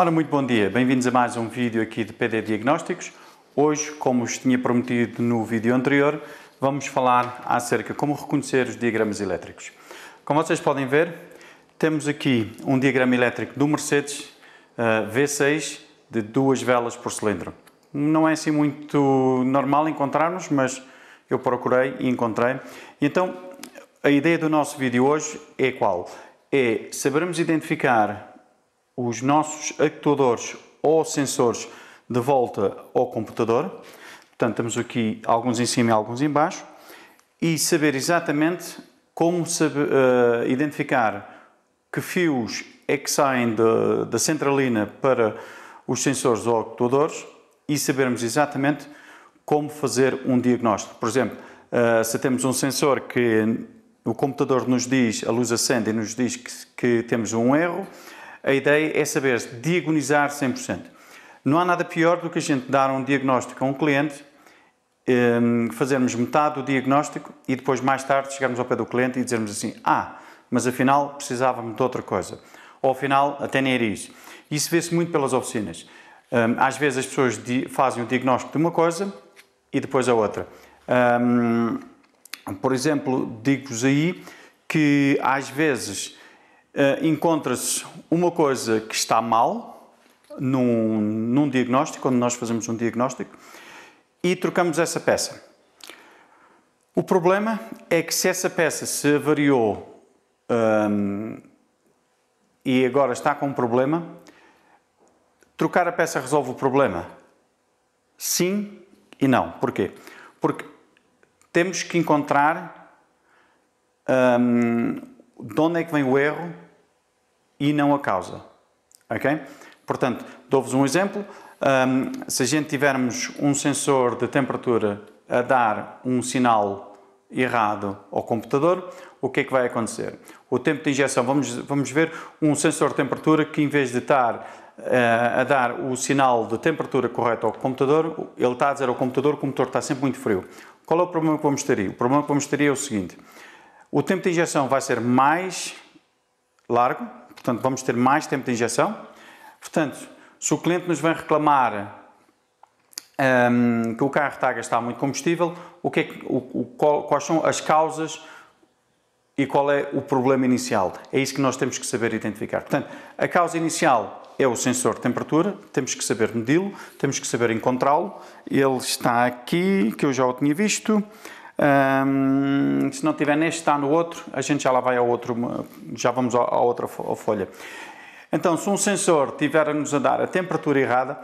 Ora, muito bom dia. Bem-vindos a mais um vídeo aqui de PD Diagnósticos. Hoje, como os tinha prometido no vídeo anterior, vamos falar acerca de como reconhecer os diagramas elétricos. Como vocês podem ver, temos aqui um diagrama elétrico do Mercedes uh, eh, V6 de duas velas por cilindro. Não é assim muito normal encontrarmos, mas eu procurei e encontrei. Então, a ideia do nosso vídeo hoje é qual? É sabermos identificar os nossos actuadores ou sensores de volta ao computador. Portanto, temos aqui alguns em cima e alguns em baixo. E saber exatamente como saber, uh, eh, identificar que fios é que saem da centralina para os sensores ou actuadores e sabermos exatamente como fazer um diagnóstico. Por exemplo, uh, se temos um sensor que o computador nos diz, a luz acende e nos diz que, que temos um erro, a ideia é saber diagonizar 100%. Não há nada pior do que a gente dar um diagnóstico a um cliente, ehm, fazermos metade do diagnóstico e depois, mais tarde, chegarmos ao pé do cliente e dizermos assim: Ah, mas afinal precisávamos de outra coisa. Ou afinal, até nem era isso. Isso vê-se muito pelas oficinas. Ehm, às vezes as pessoas fazem o diagnóstico de uma coisa e depois a outra. Ehm, por exemplo, digo-vos aí que às vezes eh, encontra-se uma coisa que está mal num, num diagnóstico, quando nós fazemos um diagnóstico, e trocamos essa peça. O problema é que se essa peça se avariou ehm, e agora está com um problema, trocar a peça resolve o problema? Sim e não. Porquê? Porque temos que encontrar ehm, de onde é que vem o erro e não a causa. Ok? Portanto, dou-vos um exemplo. Um, se a gente tivermos um sensor de temperatura a dar um sinal errado ao computador, o que é que vai acontecer? O tempo de injeção, vamos, vamos ver um sensor de temperatura que em vez de estar uh, a dar o sinal de temperatura correto ao computador, ele está a dizer ao computador que o motor está sempre muito frio. Qual é o problema que vamos ter aí? O problema que vamos ter aí é o seguinte. O tempo de injeção vai ser mais largo, portanto, vamos ter mais tempo de injeção. Portanto, se o cliente nos vem reclamar hum, que o carro está a gastar muito combustível, o que, é que o, o, quais são as causas e qual é o problema inicial? É isso que nós temos que saber identificar. Portanto, a causa inicial é o sensor de temperatura, temos que saber medi-lo, temos que saber encontrá-lo. Ele está aqui, que eu já o tinha visto. Um, se não tiver neste, está no outro, a gente já lá vai ao outro, já vamos à outra folha. Então, se um sensor tiver-nos a dar a temperatura errada,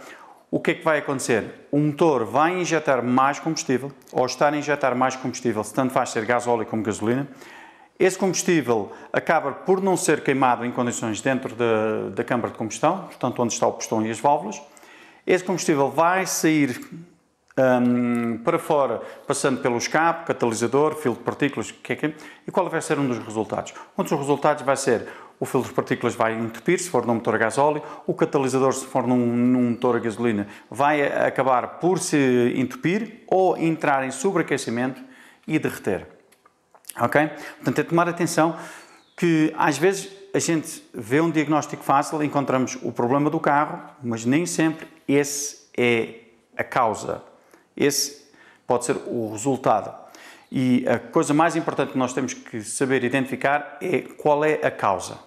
o que é que vai acontecer? O motor vai injetar mais combustível, ou estar a injetar mais combustível, se tanto faz ser gás óleo como gasolina. Esse combustível acaba por não ser queimado em condições dentro da, da câmara de combustão, portanto, onde está o pistão e as válvulas. Esse combustível vai sair um, para fora, passando pelo escape, catalisador, filtro de partículas, que é que é? e qual vai ser um dos resultados? Um dos resultados vai ser o filtro de partículas vai entupir, se for num motor a gasóleo, o catalisador, se for num, num motor a gasolina, vai acabar por se entupir ou entrar em sobreaquecimento e derreter. Ok? Portanto, é tomar atenção que às vezes a gente vê um diagnóstico fácil, encontramos o problema do carro, mas nem sempre esse é a causa. Esse pode ser o resultado. E a coisa mais importante que nós temos que saber identificar é qual é a causa.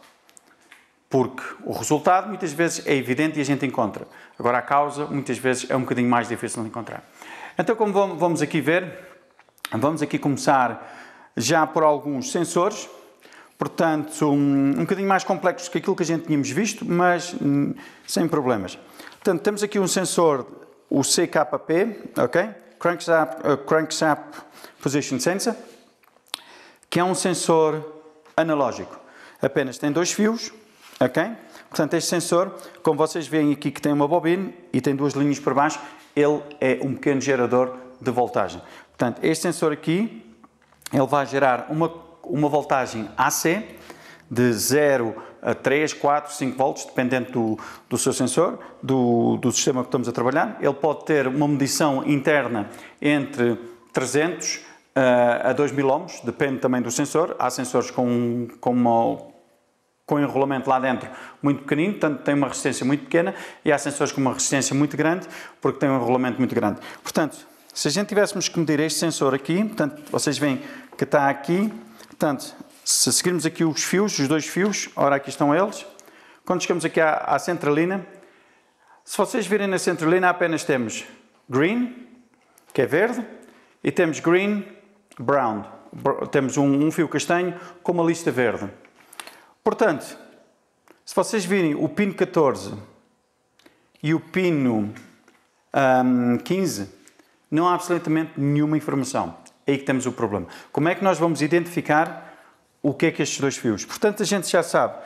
Porque o resultado muitas vezes é evidente e a gente encontra. Agora, a causa muitas vezes é um bocadinho mais difícil de encontrar. Então, como vamos aqui ver, vamos aqui começar já por alguns sensores. Portanto, um, um bocadinho mais complexos que aquilo que a gente tínhamos visto, mas hum, sem problemas. Portanto, temos aqui um sensor o CKP, ok? Crankshaft, uh, crankshaft Position Sensor, que é um sensor analógico. Apenas tem dois fios, ok? Portanto, este sensor, como vocês veem aqui que tem uma bobina e tem duas linhas por baixo, ele é um pequeno gerador de voltagem. Portanto, este sensor aqui, ele vai gerar uma, uma voltagem AC, de 0 a 3, 4, 5 volts, dependendo do, do seu sensor, do, do sistema que estamos a trabalhar. Ele pode ter uma medição interna entre 300 eh, a 2000 ohms, depende também do sensor. Há sensores com, com uma com enrolamento lá dentro muito pequenino, portanto tem uma resistência muito pequena e há sensores com uma resistência muito grande porque tem um enrolamento muito grande. Portanto, se a gente tivéssemos que medir este sensor aqui, portanto, vocês veem que está aqui, portanto, se seguirmos aqui os fios, os dois fios, ora aqui estão eles, quando chegamos aqui à, à centralina, se vocês virem na centralina apenas temos green, que é verde, e temos green, brown. Temos um, um fio castanho com uma lista verde. Portanto, se vocês virem o pino 14 e o pino um, 15, não há absolutamente nenhuma informação. É aí que temos o problema. Como é que nós vamos identificar o que é que estes dois fios. Portanto, a gente já sabe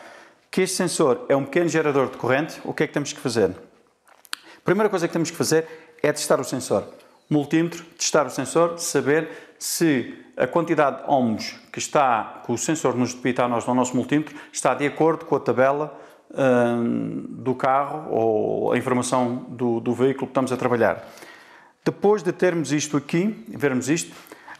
que este sensor é um pequeno gerador de corrente. O que é que temos que fazer? A primeira coisa que temos que fazer é testar o sensor. Multímetro, testar o sensor, saber se a quantidade de ohms que está com o sensor nos depita a nós no nosso multímetro está de acordo com a tabela hum, do carro ou a informação do, do veículo que estamos a trabalhar. Depois de termos isto aqui, vermos isto,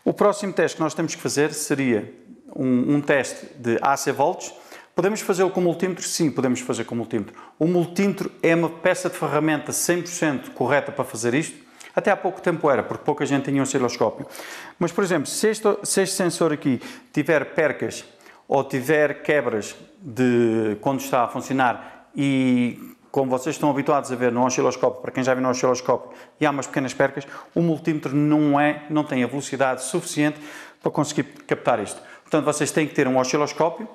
o próximo teste que nós temos que fazer seria um, um teste de AC volts, podemos fazê-lo com multímetro? Sim, podemos fazer com multímetro. O multímetro é uma peça de ferramenta 100% correta para fazer isto? Até há pouco tempo era, porque pouca gente tinha um osciloscópio. Mas, por exemplo, se este, se este sensor aqui tiver percas ou tiver quebras de quando está a funcionar e como vocês estão habituados a ver no osciloscópio, para quem já viu no osciloscópio, e há umas pequenas percas, o multímetro não é, não tem a velocidade suficiente para conseguir captar isto. Portanto, vocês têm que ter um osciloscópio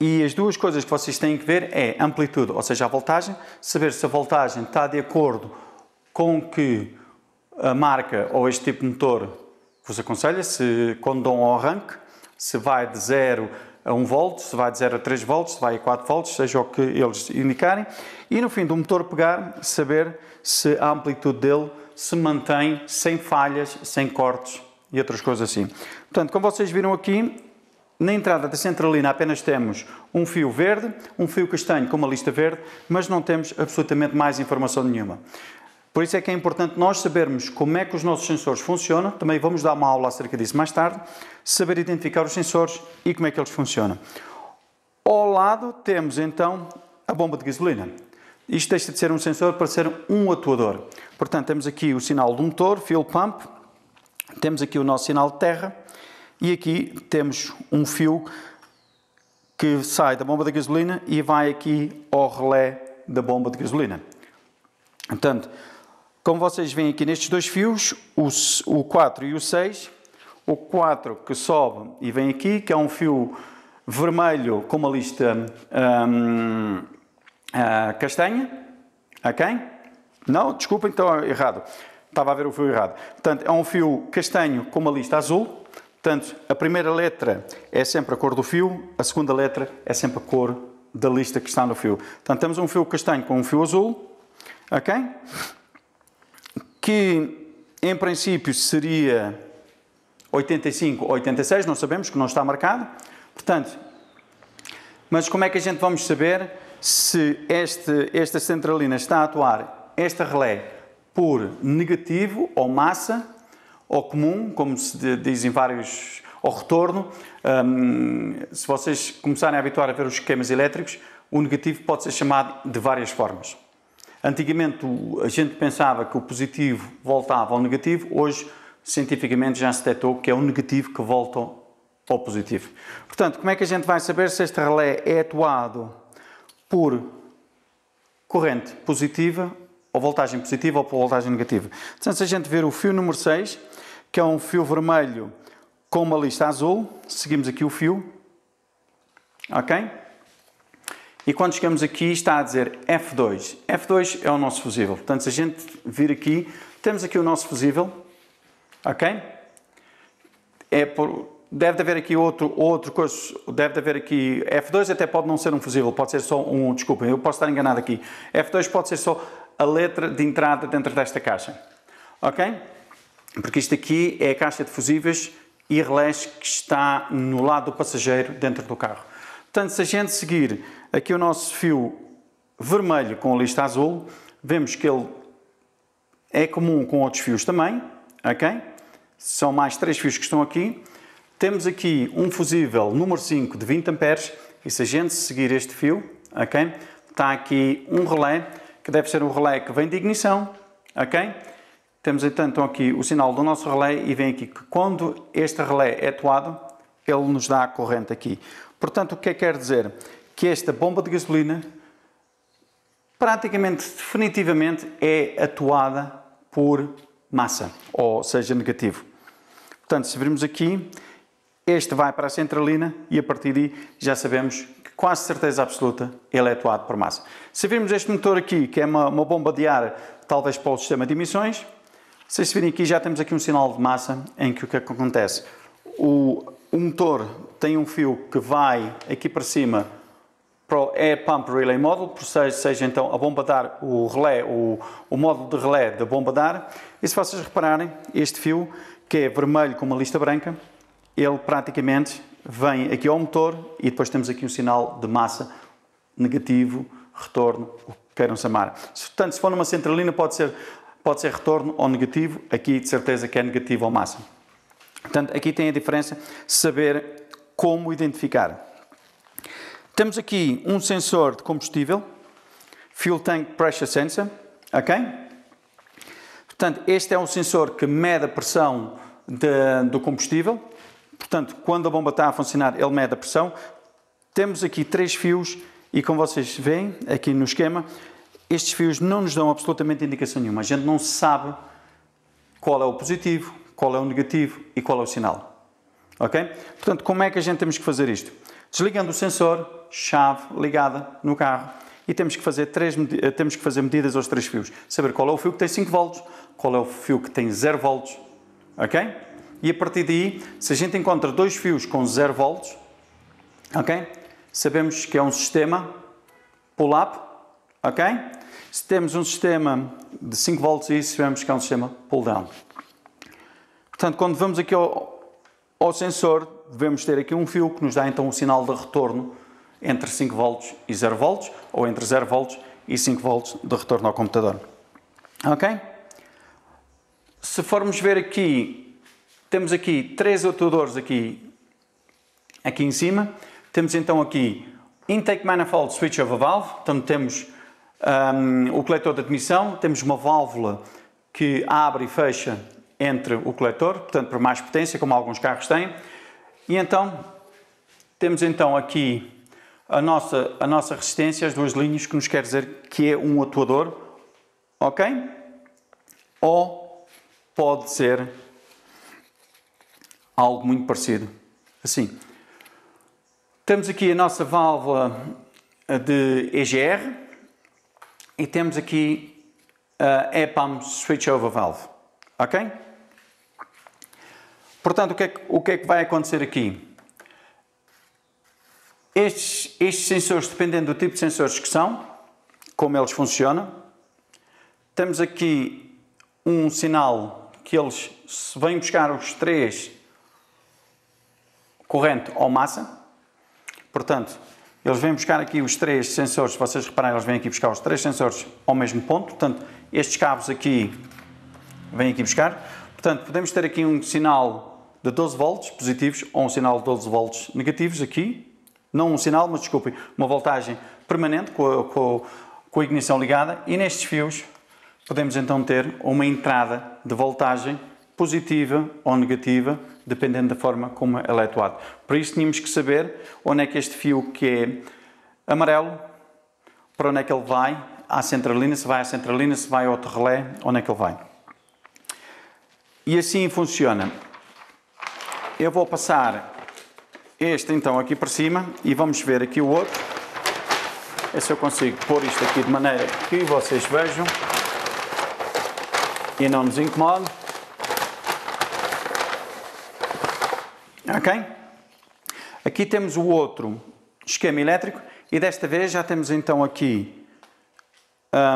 e as duas coisas que vocês têm que ver é amplitude, ou seja, a voltagem, saber se a voltagem está de acordo com que a marca ou este tipo de motor vos aconselha, se quando dão ao arranque, se vai de 0 a 1 volt, se vai de 0 a 3 volts, se vai a 4 volts, seja o que eles indicarem. E no fim do motor pegar, saber se a amplitude dele se mantém sem falhas, sem cortes e outras coisas assim. Portanto, como vocês viram aqui, na entrada da centralina apenas temos um fio verde, um fio castanho com uma lista verde, mas não temos absolutamente mais informação nenhuma. Por isso é que é importante nós sabermos como é que os nossos sensores funcionam, também vamos dar uma aula acerca disso mais tarde, saber identificar os sensores e como é que eles funcionam. Ao lado temos então a bomba de gasolina. Isto deixa de ser um sensor para ser um atuador. Portanto, temos aqui o sinal do motor, fuel pump, temos aqui o nosso sinal de terra, e aqui temos um fio que sai da bomba de gasolina e vai aqui ao relé da bomba de gasolina. Portanto, como vocês veem aqui nestes dois fios, o, 4 e o 6, o 4 que sobe e vem aqui, que é um fio vermelho com uma lista hum, ah, castanha, ok? Não, desculpa, então errado. Estava a ver o fio errado. Portanto, é um fio castanho com uma lista azul, Portanto, a primeira letra é sempre a cor do fio, a segunda letra é sempre a cor da lista que está no fio. Portanto, temos um fio castanho com um fio azul, ok? Que, em princípio, seria 85 ou 86, não sabemos, que não está marcado. Portanto, mas como é que a gente vamos saber se este, esta centralina está a atuar, esta relé, por negativo ou massa ou comum, como se dizem vários, ou retorno. Um, se vocês começarem a habituar a ver os esquemas elétricos, o negativo pode ser chamado de várias formas. Antigamente a gente pensava que o positivo voltava ao negativo, hoje cientificamente já se detectou que é o negativo que volta ao positivo. Portanto, como é que a gente vai saber se este relé é atuado por corrente positiva ou voltagem positiva ou por voltagem negativa? Portanto, se a gente ver o fio número 6, que é um fio vermelho com uma lista azul. Seguimos aqui o fio. Ok? E quando chegamos aqui está a dizer F2. F2 é o nosso fusível. Portanto, se a gente vir aqui, temos aqui o nosso fusível. Ok? É por, deve haver aqui outro, outro coisa, deve haver aqui, F2 até pode não ser um fusível, pode ser só um, desculpem, eu posso estar enganado aqui, F2 pode ser só a letra de entrada dentro desta caixa, ok? porque isto aqui é a caixa de fusíveis e relés que está no lado do passageiro dentro do carro. Portanto, se a gente seguir aqui o nosso fio vermelho com a lista azul, vemos que ele é comum com outros fios também, ok? São mais três fios que estão aqui. Temos aqui um fusível número 5 de 20 amperes e se a gente seguir este fio, ok? Está aqui um relé, que deve ser um relé que vem de ignição, ok? Temos então aqui o sinal do nosso relé e vem aqui que quando este relé é atuado, ele nos dá a corrente aqui. Portanto, o que é que quer dizer? Que esta bomba de gasolina praticamente definitivamente é atuada por massa, ou seja, negativo. Portanto, se virmos aqui, este vai para a centralina e a partir daí já sabemos que quase certeza absoluta ele é atuado por massa. Se virmos este motor aqui, que é uma, uma bomba de ar, talvez para o sistema de emissões, vocês virem aqui, já temos aqui um sinal de massa em que o que acontece? O, o motor tem um fio que vai aqui para cima para o air pump Relay Model, seja, seja então a bomba dar, o relé, o, o módulo de relé da bomba dar. E se vocês repararem, este fio, que é vermelho com uma lista branca, ele praticamente vem aqui ao motor e depois temos aqui um sinal de massa negativo, retorno, o que queiram chamar. Portanto, se for numa centralina, pode ser pode ser retorno ou negativo, aqui de certeza que é negativo ao máximo. Portanto, aqui tem a diferença saber como identificar. Temos aqui um sensor de combustível, Fuel Tank Pressure Sensor, ok? Portanto, este é um sensor que mede a pressão de, do combustível. Portanto, quando a bomba está a funcionar, ele mede a pressão. Temos aqui três fios e, como vocês veem aqui no esquema, estes fios não nos dão absolutamente indicação nenhuma. A gente não sabe qual é o positivo, qual é o negativo e qual é o sinal. Ok? Portanto, como é que a gente temos que fazer isto? Desligando o sensor, chave ligada no carro e temos que fazer, três, eh, temos que fazer medidas aos três fios. Saber qual é o fio que tem 5 volts, qual é o fio que tem 0 volts. Ok? E a partir daí, se a gente encontra dois fios com 0 volts, ok? Sabemos que é um sistema pull-up, ok? Se temos um sistema de 5 volts, isso vemos que é um sistema pull-down. Portanto, quando vamos aqui ao, ao, sensor, devemos ter aqui um fio que nos dá então um sinal de retorno entre 5 volts e 0 volts, ou entre 0 volts e 5 volts de retorno ao computador. Ok? Se formos ver aqui, temos aqui três atuadores aqui, aqui em cima. Temos então aqui intake manifold switch of a valve, então temos um, o coletor de admissão, temos uma válvula que abre e fecha entre o coletor, portanto, para mais potência, como alguns carros têm. E então, temos então aqui a nossa, a nossa resistência, as duas linhas, que nos quer dizer que é um atuador, ok? Ou pode ser algo muito parecido, assim. Temos aqui a nossa válvula eh, de EGR, e temos aqui eh, é a EPAM Switchover Valve, ok? Portanto, o que, é que, o que, é que vai acontecer aqui? Estes, estes sensores, dependendo do tipo de sensores que são, como eles funcionam, temos aqui um sinal que eles vêm buscar os três corrente ou massa. Portanto, eles vêm buscar aqui os três sensores, se vocês repararem, eles vêm aqui buscar os três sensores ao mesmo ponto, portanto, estes cabos aqui vêm aqui buscar. Portanto, podemos ter aqui um sinal de 12 volts positivos ou um sinal de 12 volts negativos aqui. Não um sinal, mas desculpem, uma voltagem permanente com a, com a, com a ignição ligada. E nestes fios podemos então ter uma entrada de voltagem positiva ou negativa dependendo da forma como ela é atuada. Por isso, tínhamos que saber onde é que este fio que é amarelo, para onde é que ele vai, à centralina, se vai à centralina, se vai ao outro relé, onde é que ele vai. E assim funciona. Eu vou passar este então aqui para cima e vamos ver aqui o outro. É se eu consigo pôr isto aqui de maneira que vocês vejam e não nos incomode. Ok? Aqui temos o outro esquema elétrico e desta vez já temos então aqui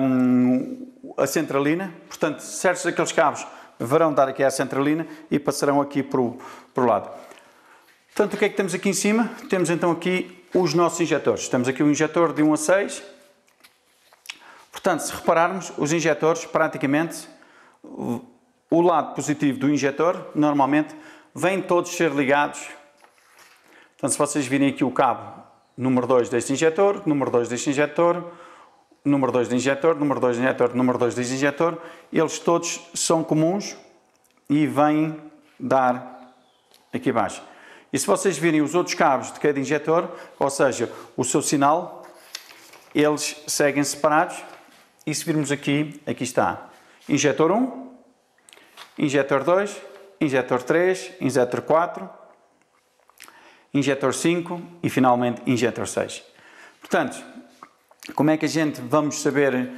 um, a centralina. Portanto, certos daqueles cabos verão dar aqui à centralina e passarão aqui para o, lado. Portanto, o que é que temos aqui em cima? Temos então aqui os nossos injetores. Temos aqui um injetor de 1 a 6. Portanto, se repararmos, os injetores praticamente o lado positivo do injetor normalmente vêm todos ser ligados. Então, se vocês virem aqui o cabo número 2 deste injetor, número 2 deste injetor, número 2 de injetor, número 2 de injetor, número 2 deste injetor, eles todos são comuns e vêm dar aqui abaixo. E se vocês virem os outros cabos de cada injetor, ou seja, o seu sinal, eles seguem separados. E se virmos aqui, aqui está. Injetor 1, injetor 2, injetor 3, injetor 4, injetor 5 e finalmente injetor 6. Portanto, como é que a gente vamos saber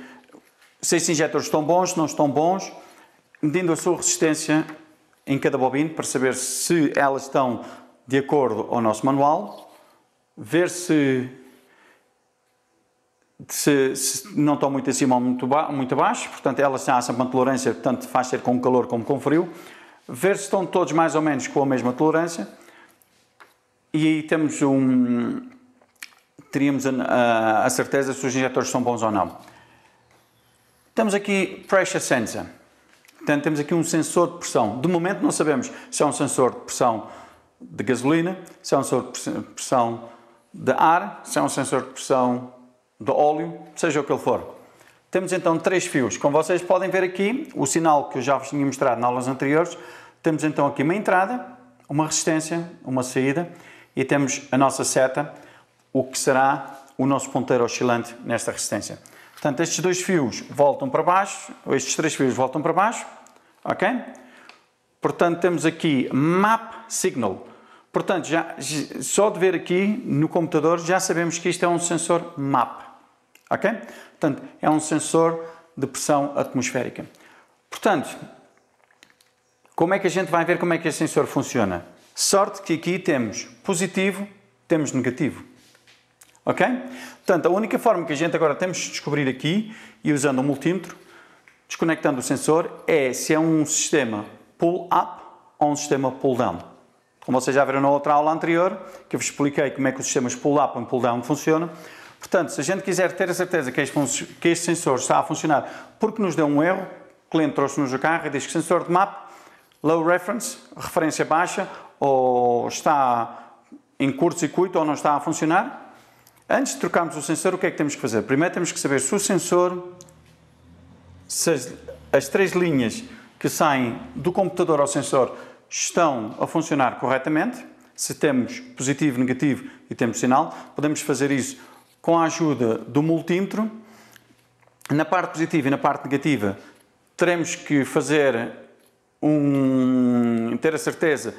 se estes injetores estão bons, se não estão bons, medindo a sua resistência em cada bobina para saber se elas estão de acordo ao nosso manual, ver se, se, se não estão muito acima ou muito, ba muito abaixo, portanto elas têm essa uma tolerância, portanto faz ser com calor como com frio, ver se estão todos mais ou menos com a mesma tolerância e aí temos um, teríamos a, a, certeza se os injetores são bons ou não. Temos aqui pressure sensor. Portanto, temos aqui um sensor de pressão. De momento não sabemos se é um sensor de pressão de gasolina, se é um sensor de pressão de ar, se é um sensor de pressão de óleo, seja o que ele for. Temos então três fios. Como vocês podem ver aqui, o sinal que eu já vos tinha mostrado nas aulas anteriores, temos então aqui uma entrada, uma resistência, uma saída e temos a nossa seta, o que será o nosso ponteiro oscilante nesta resistência. Portanto, estes dois fios voltam para baixo, ou estes três fios voltam para baixo, ok? Portanto, temos aqui map signal. Portanto, já, só de ver aqui no computador já sabemos que isto é um sensor map, ok? Portanto, é um sensor de pressão atmosférica. Portanto, como é que a gente vai ver como é que este sensor funciona? Sorte que aqui temos positivo, temos negativo. Ok? Portanto, a única forma que a gente agora temos de descobrir aqui, e usando um multímetro, desconectando o sensor, é se é um sistema pull-up ou um sistema pull-down. Como vocês já viram na outra aula anterior, que eu vos expliquei como é que os sistemas pull-up e pull-down funcionam, Portanto, se a gente quiser ter a certeza que este, que este sensor está a funcionar porque nos deu um erro, o cliente trouxe-nos o carro e diz que sensor de map, low reference, referência baixa, ou está em curto-circuito ou não está a funcionar, antes de trocarmos o sensor, o que é que temos que fazer? Primeiro temos que saber se o sensor, se as, as três linhas que saem do computador ao sensor estão a funcionar corretamente, se temos positivo, negativo e temos sinal, podemos fazer isso com a ajuda do multímetro. Na parte positiva e na parte negativa, teremos que fazer um, ter a certeza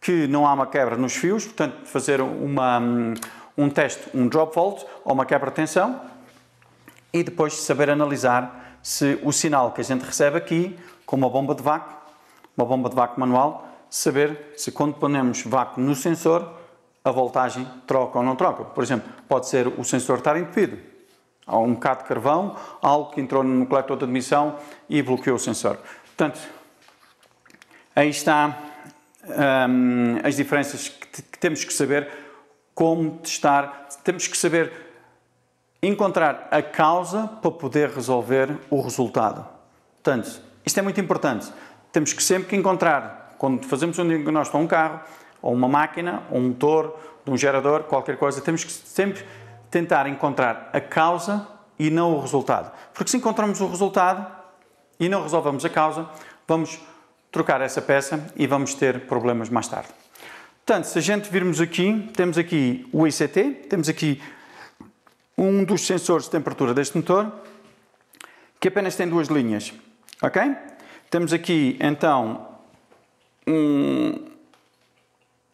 que não há uma quebra nos fios, portanto, fazer uma, um teste, um drop volt ou uma quebra de tensão e depois saber analisar se o sinal que a gente recebe aqui com uma bomba de vácuo, uma bomba de vácuo manual, saber se quando ponemos vácuo no sensor a voltagem troca ou não troca. Por exemplo, pode ser o sensor estar entupido. Há um bocado de carvão, algo que entrou no coletor de admissão e bloqueou o sensor. Portanto, aí está hum, as diferenças que, que temos que saber como testar, temos que saber encontrar a causa para poder resolver o resultado. Portanto, isto é muito importante. Temos que sempre que encontrar, quando fazemos um diagnóstico a um carro, ou uma máquina, ou um motor, de um gerador, qualquer coisa. Temos que sempre tentar encontrar a causa e não o resultado. Porque se encontramos o resultado e não resolvemos a causa, vamos trocar essa peça e vamos ter problemas mais tarde. Portanto, se a gente virmos aqui, temos aqui o ICT, temos aqui um dos sensores de temperatura deste motor, que apenas tem duas linhas, ok? Temos aqui, então, um,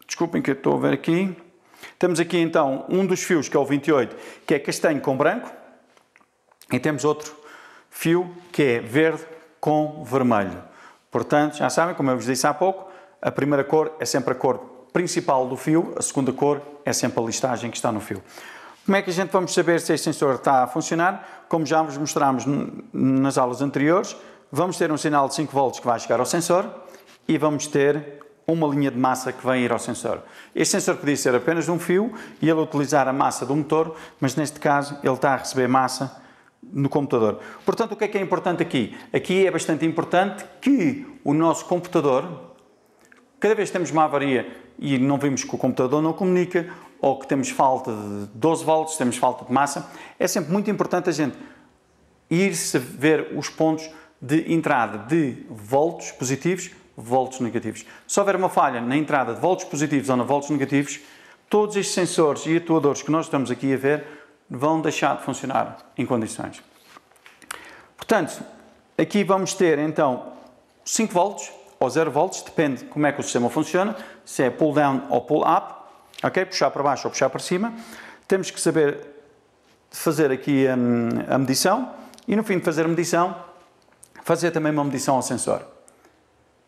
Desculpem que eu estou a ver aqui. Temos aqui então um dos fios, que é o 28, que é castanho com branco. E temos outro fio, que é verde com vermelho. Portanto, já sabem, como eu vos disse há pouco, a primeira cor é sempre a cor principal do fio, a segunda cor é sempre a listagem que está no fio. Como é que a gente vamos saber se este sensor está a funcionar? Como já vos mostramos nas aulas anteriores, vamos ter um sinal de 5 volts que vai chegar ao sensor e vamos ter uma linha de massa que vem ir ao sensor. Este sensor podia ser apenas um fio e ele utilizar a massa do motor, mas neste caso ele está a receber massa no computador. Portanto, o que é que é importante aqui? Aqui é bastante importante que o nosso computador, cada vez que temos uma avaria e não vimos que o computador não comunica, ou que temos falta de 12 volts, temos falta de massa, é sempre muito importante a gente ir-se ver os pontos de entrada de volts positivos volts negativos. Se houver uma falha na entrada de volts positivos ou na volts negativos, todos estes sensores e atuadores que nós estamos aqui a ver vão deixar de funcionar em condições. Portanto, aqui vamos ter então 5 volts ou 0 volts, depende como é que o sistema funciona, se é pull down ou pull up, ok? Puxar para baixo ou puxar para cima. Temos que saber fazer aqui hum, a medição e no fim de fazer a medição, fazer também uma medição ao sensor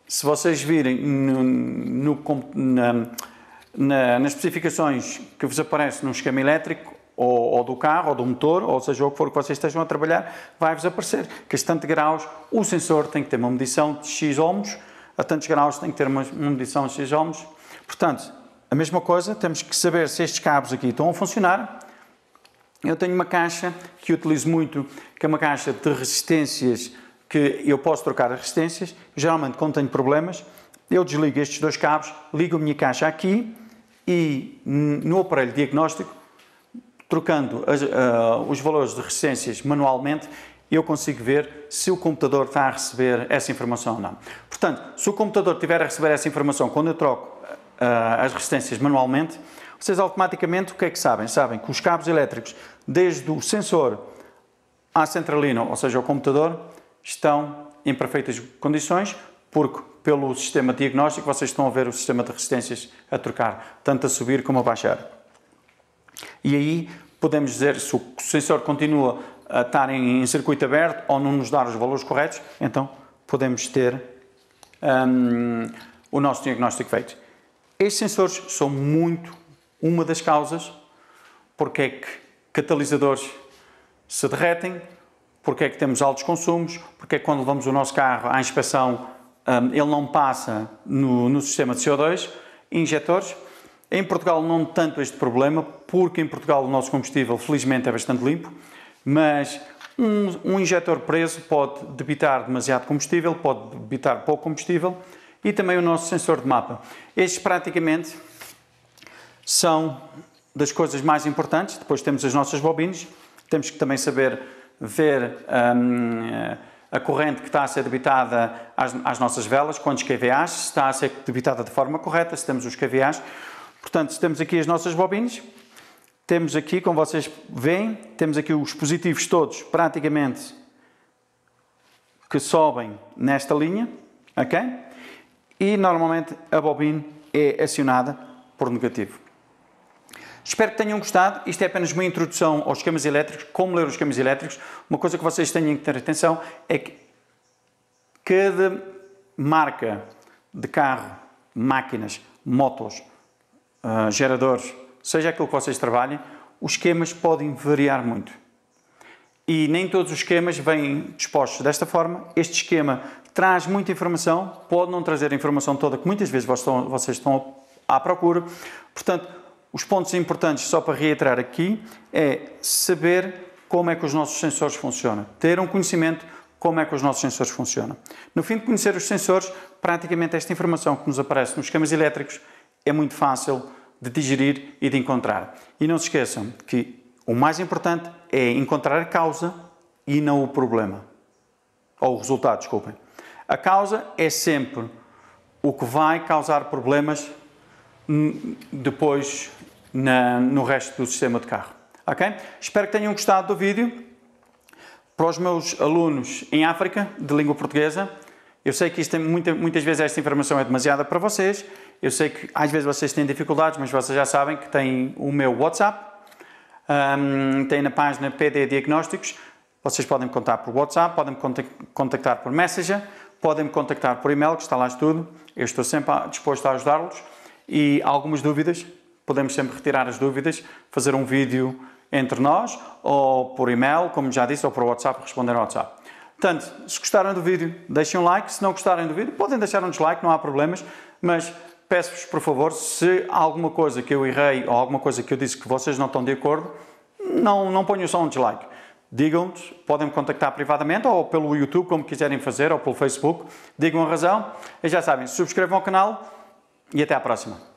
se vocês virem no, no, na, na, nas especificações que vos aparece num esquema elétrico, ou, ou, do carro, ou do motor, ou seja, o que for que vocês estejam a trabalhar, vai-vos aparecer que a tantos graus o sensor tem que ter uma medição de X ohms, a tantos graus tem que ter uma, uma medição de X ohms. Portanto, a mesma coisa, temos que saber se estes cabos aqui estão a funcionar. Eu tenho uma caixa que utilizo muito, que é uma caixa de resistências que eu posso trocar as resistências. Geralmente, quando tenho problemas, eu desligo estes dois cabos, ligo a minha caixa aqui e no aparelho diagnóstico, trocando as, uh, os valores de resistências manualmente, eu consigo ver se o computador está a receber essa informação ou não. Portanto, se o computador tiver a receber essa informação quando eu troco uh, as resistências manualmente, vocês automaticamente o que é que sabem? Sabem que os cabos elétricos, desde o sensor à centralina, ou seja, ao computador, estão em perfeitas condições, porque pelo sistema diagnóstico vocês estão a ver o sistema de resistências a trocar, tanto a subir como a baixar. E aí podemos dizer se o sensor continua a estar em, em circuito aberto ou não nos dar os valores corretos, então podemos ter um, o nosso diagnóstico feito. Estes sensores são muito uma das causas porque é que catalisadores se derretem, porque é que temos altos consumos, porque é que quando levamos o nosso carro à inspeção um, ele não passa no, no sistema de CO2, injetores. Em Portugal não tanto este problema, porque em Portugal o nosso combustível felizmente é bastante limpo, mas um, um injetor preso pode debitar demasiado combustível, pode debitar pouco combustível e também o nosso sensor de mapa. Estes praticamente são das coisas mais importantes. Depois temos as nossas bobinas, temos que também saber ver um, eh, a corrente que está a ser debitada às, às nossas velas, quantos kVAs, se está a ser debitada de forma correta, se temos os kVAs. Portanto, temos aqui as nossas bobinas, temos aqui, como vocês veem, temos aqui os positivos todos, praticamente, que sobem nesta linha, ok? E normalmente a bobina é acionada por negativo. Espero que tenham gostado. Isto é apenas uma introdução aos esquemas elétricos, como ler os esquemas elétricos. Uma coisa que vocês têm que ter atenção é que cada marca de carro, máquinas, motos, uh, geradores, seja aquilo que vocês trabalhem, os esquemas podem variar muito. E nem todos os esquemas vêm dispostos desta forma. Este esquema traz muita informação, pode não trazer a informação toda que muitas vezes vocês estão à procura. Portanto, os pontos importantes, só para reiterar aqui, é saber como é que os nossos sensores funcionam, ter um conhecimento como é que os nossos sensores funcionam. No fim de conhecer os sensores, praticamente esta informação que nos aparece nos esquemas elétricos é muito fácil de digerir e de encontrar. E não se esqueçam que o mais importante é encontrar a causa e não o problema. Ou o resultado, desculpem. A causa é sempre o que vai causar problemas depois na, no resto do sistema de carro. Ok? Espero que tenham gostado do vídeo. Para os meus alunos em África, de língua portuguesa, eu sei que isto é muita, muitas vezes esta informação é demasiada para vocês. Eu sei que às vezes vocês têm dificuldades, mas vocês já sabem que têm o meu WhatsApp, um, tem na página PD Diagnósticos. Vocês podem me contar por WhatsApp, podem me contactar por Messenger, podem me contactar por e-mail, que está lá tudo. Eu estou sempre disposto a ajudá-los e algumas dúvidas podemos sempre retirar as dúvidas, fazer um vídeo entre nós, ou por e-mail, como já disse, ou por WhatsApp, responder ao WhatsApp. Portanto, se gostaram do vídeo, deixem um like. Se não gostarem do vídeo, podem deixar um dislike, não há problemas. Mas peço-vos, por favor, se há alguma coisa que eu errei ou alguma coisa que eu disse que vocês não estão de acordo, não, não ponham só um dislike. Digam-nos, podem me contactar privadamente ou pelo YouTube, como quiserem fazer, ou pelo Facebook. Digam a razão. E já sabem, subscrevam o canal e até à próxima.